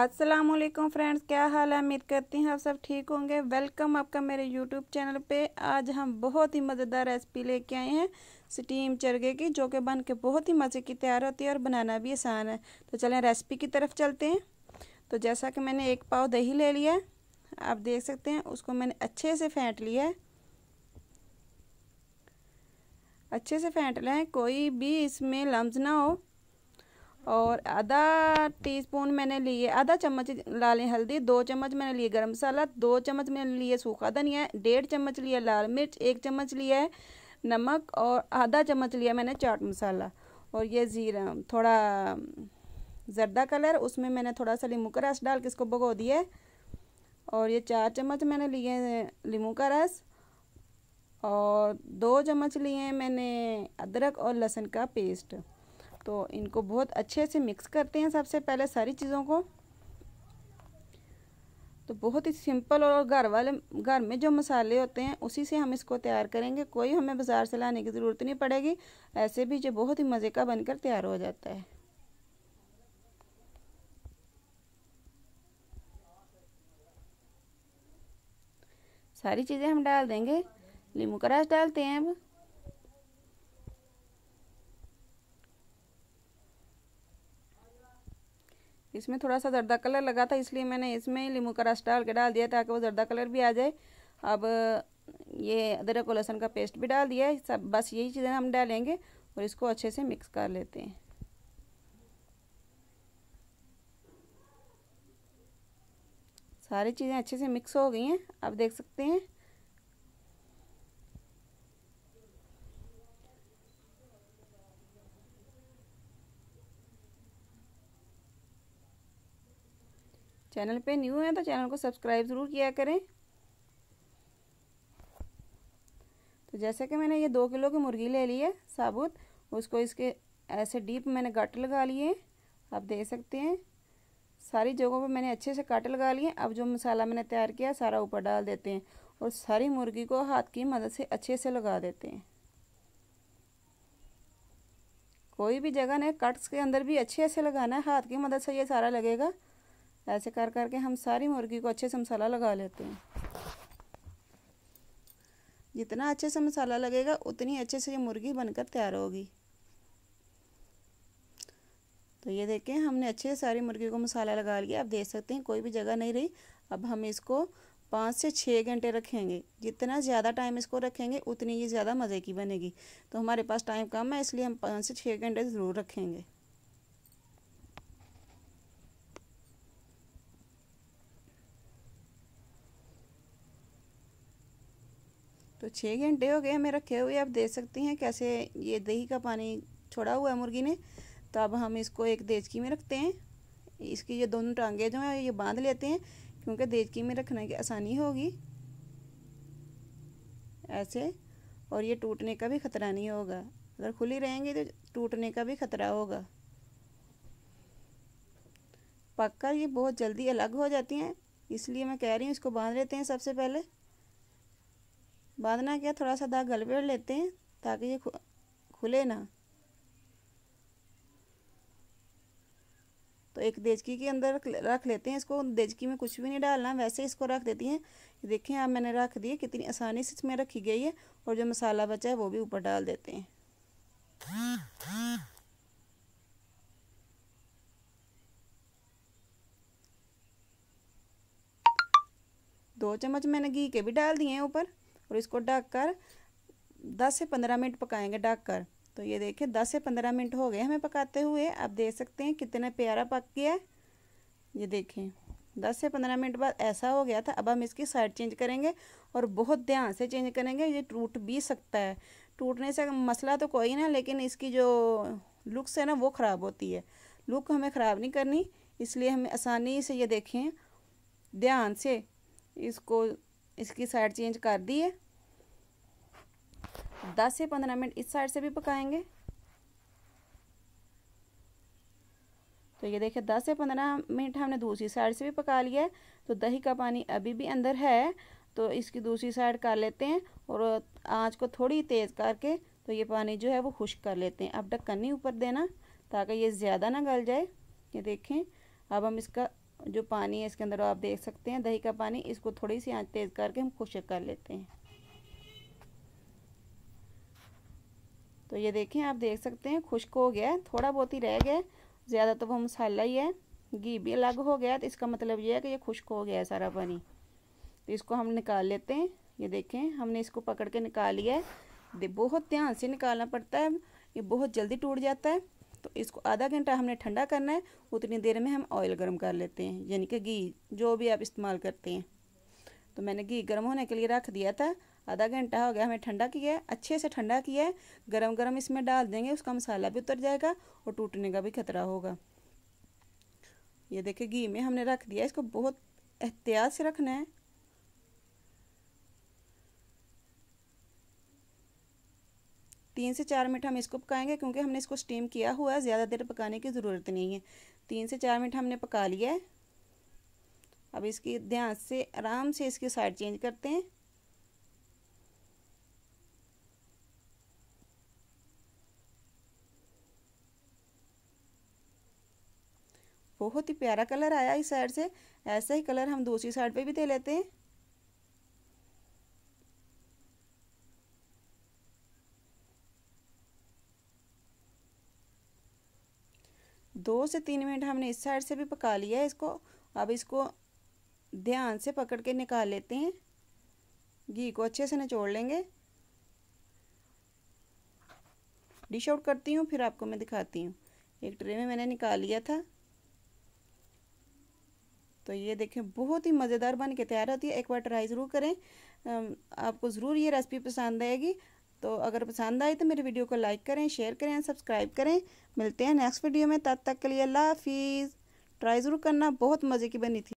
Aslam friends क्या हाल है उम्मीद करती हैं आप सब ठीक होंगे वेलकम आपका मेरे यूट्यूब चैनल पे आज हम बहुत ही मज़ेदार रेसिपी लेके आए हैं स्टीम चरगे की जो कि बन के बहुत ही मज़े की तैयार होती है और बनाना भी आसान है तो चलें रेसिपी की तरफ चलते हैं तो जैसा कि मैंने एक पाव दही ले लिया है आप देख सकते हैं उसको मैंने अच्छे से फेंट लिया है अच्छे से फेंट लें कोई भी इसमें लम्ब ना हो और आधा टीस्पून मैंने लिए आधा चम्मच लाल हल्दी दो चम्मच मैंने लिए गरम मसाला दो चम्मच मैंने लिए सूखा धनिया डेढ़ चम्मच लिया लाल मिर्च एक चम्मच लिया है नमक और आधा चम्मच लिया मैंने चाट मसाला और ये ज़ीरा थोड़ा जर्दा कलर उसमें मैंने थोड़ा सा नीमू का रस डाल के इसको भगो दिया और ये चार चम्मच मैंने लिए नींबू का रस और दो चम्मच लिए मैंने अदरक और लहसुन का पेस्ट तो इनको बहुत अच्छे से मिक्स करते हैं सबसे पहले सारी चीज़ों को तो बहुत ही सिंपल और घर वाले घर में जो मसाले होते हैं उसी से हम इसको तैयार करेंगे कोई हमें बाज़ार से लाने की ज़रूरत नहीं पड़ेगी ऐसे भी जो बहुत ही मज़े का बनकर तैयार हो जाता है सारी चीज़ें हम डाल देंगे नींबू का रस डालते हैं अब इसमें थोड़ा सा जर्दा कलर लगा था इसलिए मैंने इसमें लीमू का रस डाल के डाल दिया ताकि वो जर्दा कलर भी आ जाए अब ये अदरक और लहसुन का पेस्ट भी डाल दिया है सब बस यही चीज़ें हम डालेंगे और इसको अच्छे से मिक्स कर लेते हैं सारी चीज़ें अच्छे से मिक्स हो गई हैं आप देख सकते हैं चैनल पे न्यू हैं तो चैनल को सब्सक्राइब ज़रूर किया करें तो जैसे कि मैंने ये दो किलो की मुर्गी ले ली है साबुत उसको इसके ऐसे डीप मैंने गट लगा लिए आप देख सकते हैं सारी जगहों पर मैंने अच्छे से काट लगा लिए अब जो मसाला मैंने तैयार किया सारा ऊपर डाल देते हैं और सारी मुर्गी को हाथ की मदद से अच्छे से लगा देते हैं कोई भी जगह ने कट्स के अंदर भी अच्छे से लगाना है हाथ की मदद से ये सारा लगेगा ऐसे कर करके हम सारी मुर्गी को अच्छे से मसाला लगा लेते हैं जितना अच्छे से मसाला लगेगा उतनी अच्छे से ये मुर्गी बनकर तैयार होगी तो ये देखें हमने अच्छे से सारी मुर्गी को मसाला लगा लिया आप देख सकते हैं कोई भी जगह नहीं रही अब हम इसको पाँच से छः घंटे रखेंगे जितना ज़्यादा टाइम इसको रखेंगे उतनी ये ज़्यादा मज़े की बनेगी तो हमारे पास टाइम कम है इसलिए हम पाँच से छः घंटे ज़रूर रखेंगे तो छः घंटे हो गए हमें रखे हुए आप देख सकती हैं कैसे ये दही का पानी छोड़ा हुआ है मुर्गी ने तो अब हम इसको एक देचकी में रखते हैं इसकी ये दोनों टांगे जो हैं ये बांध लेते हैं क्योंकि देचकी में रखने की आसानी होगी ऐसे और ये टूटने का भी ख़तरा नहीं होगा अगर खुली रहेंगी तो टूटने का भी ख़तरा होगा पककर ये बहुत जल्दी अलग हो जाती हैं इसलिए मैं कह रही हूँ इसको बांध लेते हैं सबसे पहले बांधना क्या थोड़ा सा दाग गलबेड़ लेते हैं ताकि ये खुले ना तो एक देजकी के अंदर रख लेते हैं इसको देजकी में कुछ भी नहीं डालना वैसे इसको रख देती हैं देखें आप मैंने रख दिए कितनी आसानी से इसमें रखी गई है और जो मसाला बचा है वो भी ऊपर डाल देते हैं दो चम्मच मैंने घी के भी डाल दिए हैं ऊपर और इसको ढक कर दस से पंद्रह मिनट पकाएंगे ढक कर तो ये देखें दस से पंद्रह मिनट हो गए हमें पकाते हुए आप देख सकते हैं कितना प्यारा पक गया ये देखें दस से पंद्रह मिनट बाद ऐसा हो गया था अब हम इसकी साइड चेंज करेंगे और बहुत ध्यान से चेंज करेंगे ये टूट भी सकता है टूटने से मसला तो कोई ना लेकिन इसकी जो लुक्स है ना वो ख़राब होती है लुक हमें ख़राब नहीं करनी इसलिए हमें आसानी से ये देखें ध्यान से इसको इसकी साइड चेंज कर दी है 10 से 15 मिनट इस साइड से भी पकाएंगे तो ये देखिए 10 से 15 मिनट हमने दूसरी साइड से भी पका लिया है तो दही का पानी अभी भी अंदर है तो इसकी दूसरी साइड कर लेते हैं और आँच को थोड़ी तेज़ करके तो ये पानी जो है वो खुश्क कर लेते हैं अब ढक्कन नहीं ऊपर देना ताकि ये ज़्यादा ना गल जाए ये देखें अब हम इसका जो पानी है इसके अंदर आप देख सकते हैं दही का पानी इसको थोड़ी सी आँच तेज़ करके हम खुश्क कर लेते हैं तो ये देखें आप देख सकते हैं खुश्क हो गया है थोड़ा बहुत ही रह गया ज़्यादा तो वो मसाला ही है घी भी अलग हो गया तो इसका मतलब ये है कि ये खुश्क हो गया है सारा पानी तो इसको हम निकाल लेते हैं ये देखें हमने इसको पकड़ के निकाल लिया है बहुत ध्यान से निकालना पड़ता है ये बहुत जल्दी टूट जाता है तो इसको आधा घंटा हमने ठंडा करना है उतनी देर में हम ऑयल गर्म कर लेते हैं यानी कि घी जो भी आप इस्तेमाल करते हैं तो मैंने घी गर्म होने के लिए रख दिया था आधा घंटा हो गया हमें ठंडा किया है अच्छे से ठंडा किया है गरम गरम इसमें डाल देंगे उसका मसाला भी उतर जाएगा और टूटने का भी खतरा होगा ये देखिए घी में हमने रख दिया इसको बहुत एहतियात से रखना है तीन से चार मिनट हम इसको पकाएंगे क्योंकि हमने इसको स्टीम किया हुआ है ज़्यादा देर पकाने की ज़रूरत नहीं है तीन से चार मिनट हमने पका लिया है अब इसकी ध्यान से आराम से इसकी साइड चेंज करते हैं बहुत ही प्यारा कलर आया इस साइड से ऐसा ही कलर हम दूसरी साइड पे भी दे लेते हैं दो से तीन मिनट हमने इस साइड से भी पका लिया है इसको अब इसको ध्यान से पकड़ के निकाल लेते हैं घी को अच्छे से निचोड़ लेंगे डिश आउट करती हूँ फिर आपको मैं दिखाती हूँ एक ट्रे में मैंने निकाल लिया था तो ये देखें बहुत ही मज़ेदार बन के तैयार होती है एक बार ट्राई ज़रूर करें आपको ज़रूर ये रेसिपी पसंद आएगी तो अगर पसंद आए तो मेरे वीडियो को लाइक करें शेयर करें सब्सक्राइब करें मिलते हैं नेक्स्ट वीडियो में तब तक के लिए अल्लाह हाफिज़ ट्राई ज़रूर करना बहुत मज़े की बनी थी